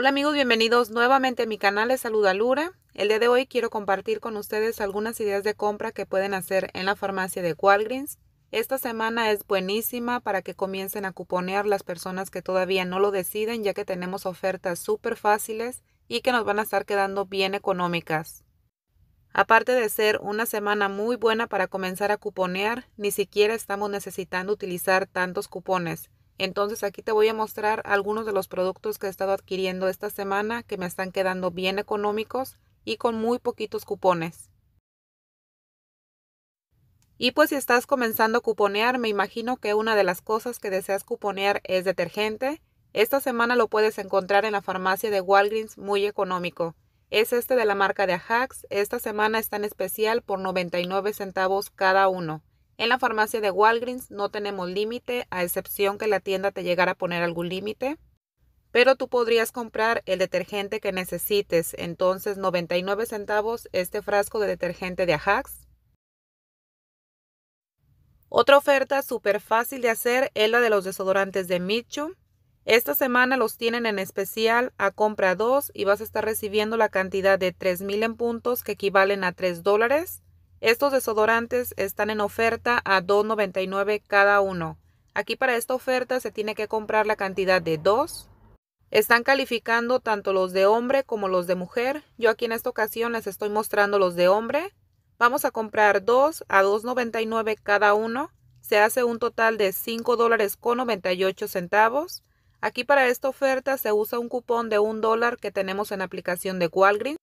Hola amigos, bienvenidos nuevamente a mi canal, les saluda Lura. El día de hoy quiero compartir con ustedes algunas ideas de compra que pueden hacer en la farmacia de Walgreens. Esta semana es buenísima para que comiencen a cuponear las personas que todavía no lo deciden ya que tenemos ofertas súper fáciles y que nos van a estar quedando bien económicas. Aparte de ser una semana muy buena para comenzar a cuponear, ni siquiera estamos necesitando utilizar tantos cupones. Entonces aquí te voy a mostrar algunos de los productos que he estado adquiriendo esta semana que me están quedando bien económicos y con muy poquitos cupones. Y pues si estás comenzando a cuponear, me imagino que una de las cosas que deseas cuponear es detergente. Esta semana lo puedes encontrar en la farmacia de Walgreens muy económico. Es este de la marca de Ajax. Esta semana está en especial por 99 centavos cada uno. En la farmacia de Walgreens no tenemos límite, a excepción que la tienda te llegara a poner algún límite. Pero tú podrías comprar el detergente que necesites, entonces 99 centavos este frasco de detergente de Ajax. Otra oferta súper fácil de hacer es la de los desodorantes de Michu. Esta semana los tienen en especial a compra 2 y vas a estar recibiendo la cantidad de 3.000 en puntos que equivalen a 3 dólares. Estos desodorantes están en oferta a $2.99 cada uno. Aquí para esta oferta se tiene que comprar la cantidad de dos. Están calificando tanto los de hombre como los de mujer. Yo aquí en esta ocasión les estoy mostrando los de hombre. Vamos a comprar dos a $2.99 cada uno. Se hace un total de $5.98 dólares con centavos. Aquí para esta oferta se usa un cupón de un dólar que tenemos en aplicación de Walgreens.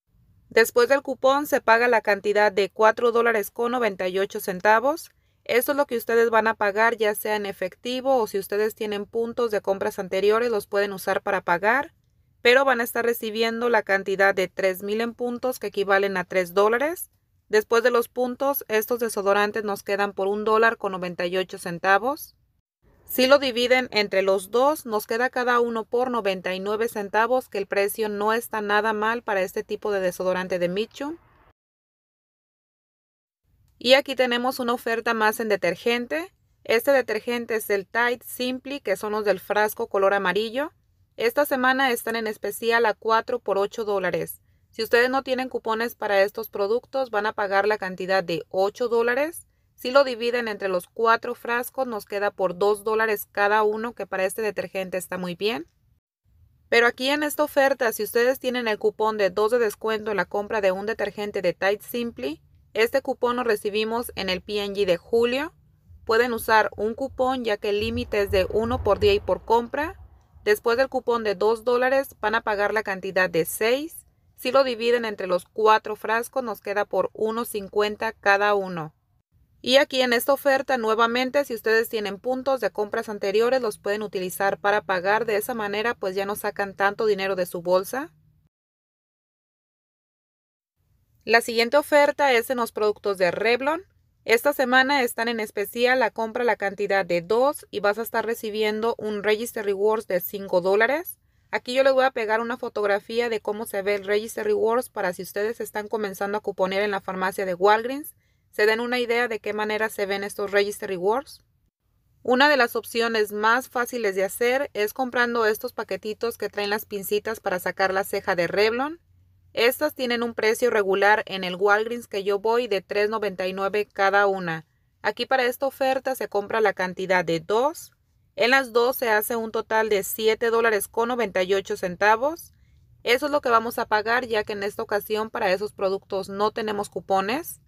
Después del cupón se paga la cantidad de 4 dólares con 98 centavos. Esto es lo que ustedes van a pagar ya sea en efectivo o si ustedes tienen puntos de compras anteriores los pueden usar para pagar, pero van a estar recibiendo la cantidad de 3,000 en puntos que equivalen a 3 dólares. Después de los puntos, estos desodorantes nos quedan por un dólar con 98 centavos. Si lo dividen entre los dos, nos queda cada uno por 99 centavos, que el precio no está nada mal para este tipo de desodorante de Michu. Y aquí tenemos una oferta más en detergente. Este detergente es el Tide Simply, que son los del frasco color amarillo. Esta semana están en especial a 4 por 8 dólares. Si ustedes no tienen cupones para estos productos, van a pagar la cantidad de 8 dólares. Si lo dividen entre los cuatro frascos, nos queda por 2 dólares cada uno, que para este detergente está muy bien. Pero aquí en esta oferta, si ustedes tienen el cupón de 2 de descuento en la compra de un detergente de Tide Simply, este cupón lo recibimos en el PNG de julio. Pueden usar un cupón ya que el límite es de 1 por día y por compra. Después del cupón de 2 dólares van a pagar la cantidad de 6. Si lo dividen entre los 4 frascos nos queda por 1.50 cada uno. Y aquí en esta oferta, nuevamente, si ustedes tienen puntos de compras anteriores, los pueden utilizar para pagar. De esa manera, pues ya no sacan tanto dinero de su bolsa. La siguiente oferta es en los productos de Revlon. Esta semana están en especial la compra la cantidad de 2 y vas a estar recibiendo un Register Rewards de 5 dólares. Aquí yo les voy a pegar una fotografía de cómo se ve el Register Rewards para si ustedes están comenzando a cuponer en la farmacia de Walgreens se den una idea de qué manera se ven estos Register Rewards. Una de las opciones más fáciles de hacer es comprando estos paquetitos que traen las pincitas para sacar la ceja de Revlon. Estas tienen un precio regular en el Walgreens que yo voy de $3.99 cada una. Aquí para esta oferta se compra la cantidad de dos. En las dos se hace un total de $7.98. Eso es lo que vamos a pagar ya que en esta ocasión para esos productos no tenemos cupones.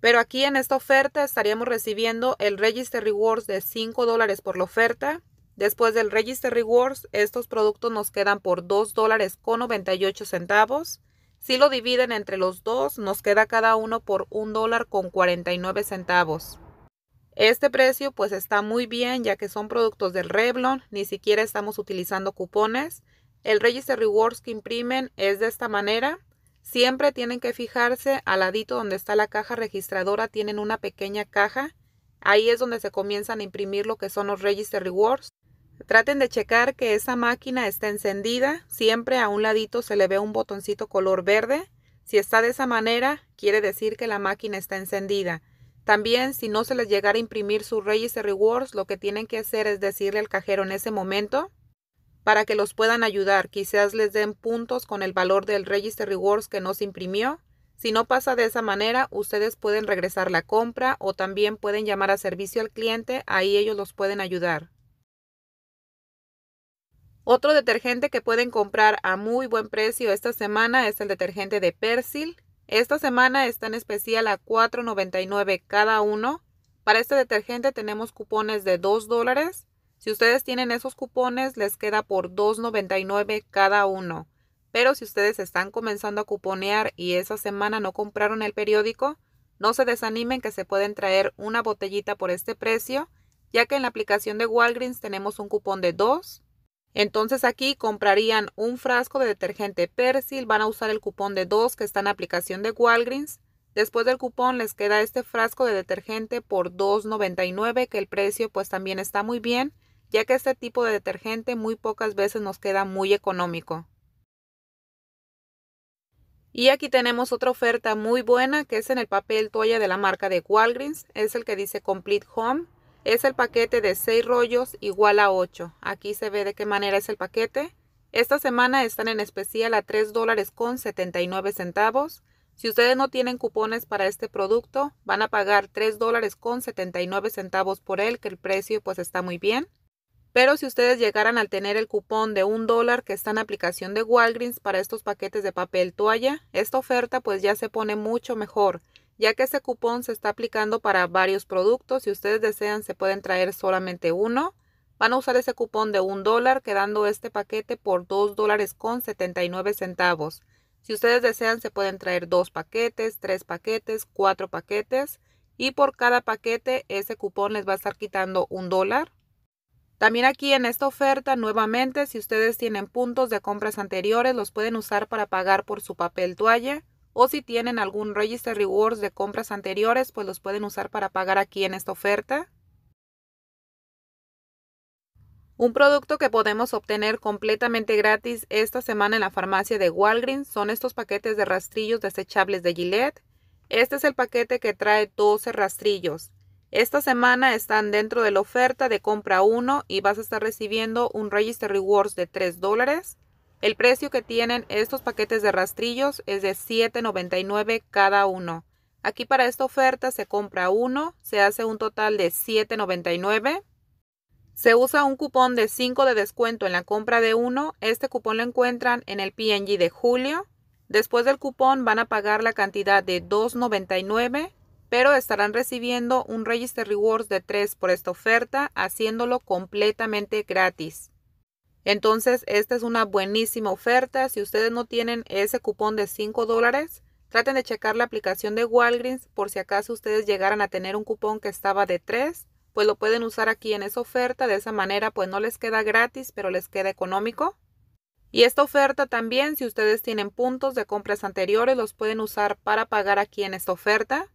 Pero aquí en esta oferta estaríamos recibiendo el Register Rewards de 5 dólares por la oferta. Después del Register Rewards, estos productos nos quedan por 2 dólares con 98 centavos. Si lo dividen entre los dos, nos queda cada uno por 1 dólar con 49 centavos. Este precio pues está muy bien ya que son productos del Revlon, ni siquiera estamos utilizando cupones. El Register Rewards que imprimen es de esta manera. Siempre tienen que fijarse al ladito donde está la caja registradora, tienen una pequeña caja. Ahí es donde se comienzan a imprimir lo que son los Register Rewards. Traten de checar que esa máquina está encendida. Siempre a un ladito se le ve un botoncito color verde. Si está de esa manera, quiere decir que la máquina está encendida. También, si no se les llegara a imprimir sus Register Rewards, lo que tienen que hacer es decirle al cajero en ese momento para que los puedan ayudar. Quizás les den puntos con el valor del Register Rewards que nos imprimió. Si no pasa de esa manera, ustedes pueden regresar la compra o también pueden llamar a servicio al cliente, ahí ellos los pueden ayudar. Otro detergente que pueden comprar a muy buen precio esta semana es el detergente de Persil. Esta semana está en especial a $4.99 cada uno. Para este detergente tenemos cupones de $2 si ustedes tienen esos cupones, les queda por $2.99 cada uno. Pero si ustedes están comenzando a cuponear y esa semana no compraron el periódico, no se desanimen que se pueden traer una botellita por este precio, ya que en la aplicación de Walgreens tenemos un cupón de 2. Entonces aquí comprarían un frasco de detergente Persil, van a usar el cupón de 2 que está en la aplicación de Walgreens. Después del cupón les queda este frasco de detergente por $2.99, que el precio pues también está muy bien ya que este tipo de detergente muy pocas veces nos queda muy económico. Y aquí tenemos otra oferta muy buena que es en el papel toalla de la marca de Walgreens. Es el que dice Complete Home. Es el paquete de 6 rollos igual a 8. Aquí se ve de qué manera es el paquete. Esta semana están en especial a $3.79. dólares con 79 centavos. Si ustedes no tienen cupones para este producto, van a pagar $3.79 dólares con 79 centavos por él, que el precio pues está muy bien. Pero si ustedes llegaran al tener el cupón de un dólar que está en aplicación de Walgreens para estos paquetes de papel toalla, esta oferta pues ya se pone mucho mejor, ya que ese cupón se está aplicando para varios productos. Si ustedes desean se pueden traer solamente uno. Van a usar ese cupón de un dólar, quedando este paquete por dos dólares con 79 centavos. Si ustedes desean, se pueden traer dos paquetes, tres paquetes, cuatro paquetes. Y por cada paquete, ese cupón les va a estar quitando un dólar. También aquí en esta oferta, nuevamente, si ustedes tienen puntos de compras anteriores, los pueden usar para pagar por su papel toalla. O si tienen algún Register Rewards de compras anteriores, pues los pueden usar para pagar aquí en esta oferta. Un producto que podemos obtener completamente gratis esta semana en la farmacia de Walgreens son estos paquetes de rastrillos desechables de Gillette. Este es el paquete que trae 12 rastrillos. Esta semana están dentro de la oferta de compra 1 y vas a estar recibiendo un Register Rewards de 3 dólares. El precio que tienen estos paquetes de rastrillos es de $7.99 cada uno. Aquí para esta oferta se compra uno, se hace un total de $7.99. Se usa un cupón de 5 de descuento en la compra de uno. Este cupón lo encuentran en el PNG de julio. Después del cupón van a pagar la cantidad de $2.99 pero estarán recibiendo un Register Rewards de 3 por esta oferta, haciéndolo completamente gratis. Entonces, esta es una buenísima oferta. Si ustedes no tienen ese cupón de 5 dólares, traten de checar la aplicación de Walgreens por si acaso ustedes llegaran a tener un cupón que estaba de 3, pues lo pueden usar aquí en esa oferta. De esa manera, pues no les queda gratis, pero les queda económico. Y esta oferta también, si ustedes tienen puntos de compras anteriores, los pueden usar para pagar aquí en esta oferta.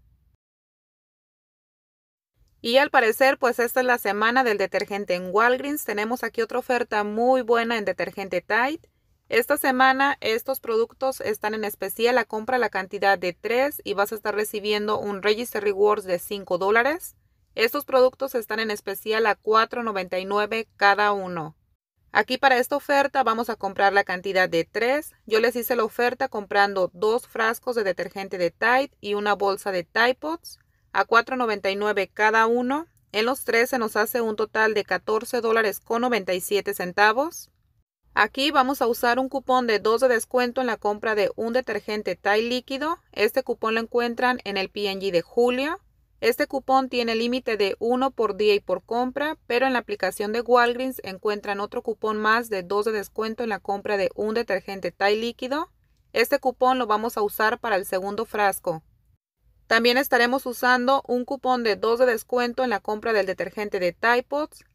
Y al parecer, pues esta es la semana del detergente en Walgreens. Tenemos aquí otra oferta muy buena en detergente Tide. Esta semana estos productos están en especial a compra la cantidad de 3 y vas a estar recibiendo un Register Rewards de 5 dólares. Estos productos están en especial a 4.99 cada uno. Aquí para esta oferta vamos a comprar la cantidad de 3. Yo les hice la oferta comprando dos frascos de detergente de Tide y una bolsa de Tide Pods a 4.99 cada uno. En los tres se nos hace un total de $14.97. dólares Aquí vamos a usar un cupón de 2 de descuento en la compra de un detergente Tide líquido. Este cupón lo encuentran en el P&G de julio. Este cupón tiene límite de 1 por día y por compra, pero en la aplicación de Walgreens encuentran otro cupón más de 2 de descuento en la compra de un detergente Tide líquido. Este cupón lo vamos a usar para el segundo frasco. También estaremos usando un cupón de 2 de descuento en la compra del detergente de Tide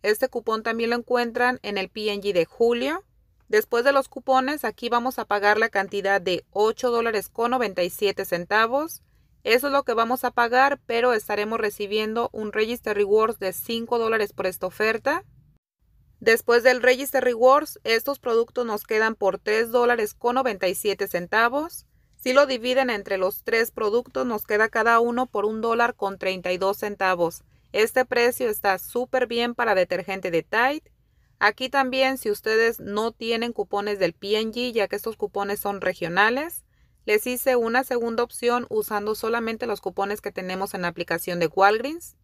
Este cupón también lo encuentran en el PNG de julio. Después de los cupones, aquí vamos a pagar la cantidad de 8 dólares con 97 centavos. Eso es lo que vamos a pagar, pero estaremos recibiendo un Register Rewards de 5 dólares por esta oferta. Después del Register Rewards, estos productos nos quedan por $3.97. dólares con 97 centavos. Si lo dividen entre los tres productos, nos queda cada uno por un dólar con 32 centavos. Este precio está súper bien para detergente de Tide. Aquí también, si ustedes no tienen cupones del PNG, ya que estos cupones son regionales, les hice una segunda opción usando solamente los cupones que tenemos en la aplicación de Walgreens.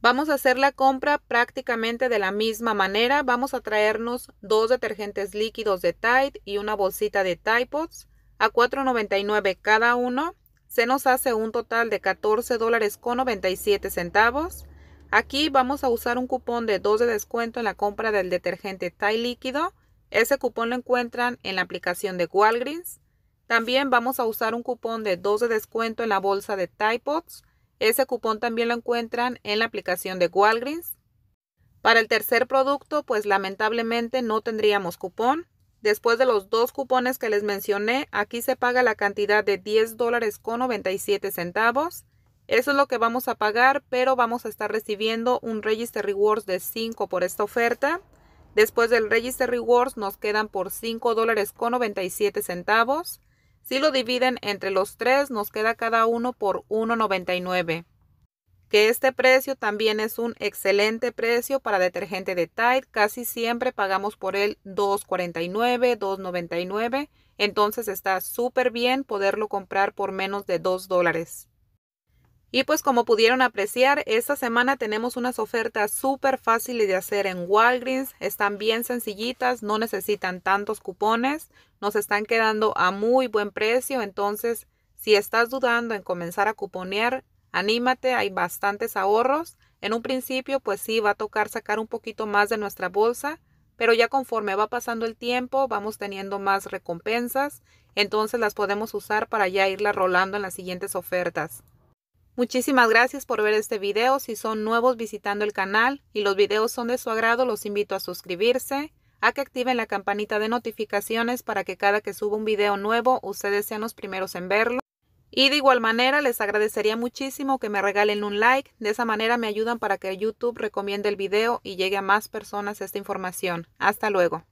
Vamos a hacer la compra prácticamente de la misma manera. Vamos a traernos dos detergentes líquidos de Tide y una bolsita de Tide Pods a 4.99 cada uno, se nos hace un total de 14 dólares con 97 centavos. Aquí vamos a usar un cupón de 2 de descuento en la compra del detergente Thai líquido. Ese cupón lo encuentran en la aplicación de Walgreens. También vamos a usar un cupón de 2 de descuento en la bolsa de Tide Pods. Ese cupón también lo encuentran en la aplicación de Walgreens. Para el tercer producto, pues lamentablemente no tendríamos cupón. Después de los dos cupones que les mencioné, aquí se paga la cantidad de 10 dólares con 97 centavos. Eso es lo que vamos a pagar, pero vamos a estar recibiendo un Register Rewards de 5 por esta oferta. Después del Register Rewards nos quedan por $5.97. dólares con 97 centavos. Si lo dividen entre los tres, nos queda cada uno por 1.99 que este precio también es un excelente precio para detergente de Tide. Casi siempre pagamos por él 2.49, 2.99. Entonces está súper bien poderlo comprar por menos de 2 dólares. Y pues como pudieron apreciar, esta semana tenemos unas ofertas súper fáciles de hacer en Walgreens. Están bien sencillitas, no necesitan tantos cupones. Nos están quedando a muy buen precio. Entonces, si estás dudando en comenzar a cuponear, Anímate, hay bastantes ahorros. En un principio, pues sí, va a tocar sacar un poquito más de nuestra bolsa, pero ya conforme va pasando el tiempo, vamos teniendo más recompensas, entonces las podemos usar para ya irla rolando en las siguientes ofertas. Muchísimas gracias por ver este video. Si son nuevos visitando el canal y los videos son de su agrado, los invito a suscribirse, a que activen la campanita de notificaciones para que cada que suba un video nuevo ustedes sean los primeros en verlo. Y de igual manera, les agradecería muchísimo que me regalen un like. De esa manera me ayudan para que YouTube recomiende el video y llegue a más personas esta información. Hasta luego.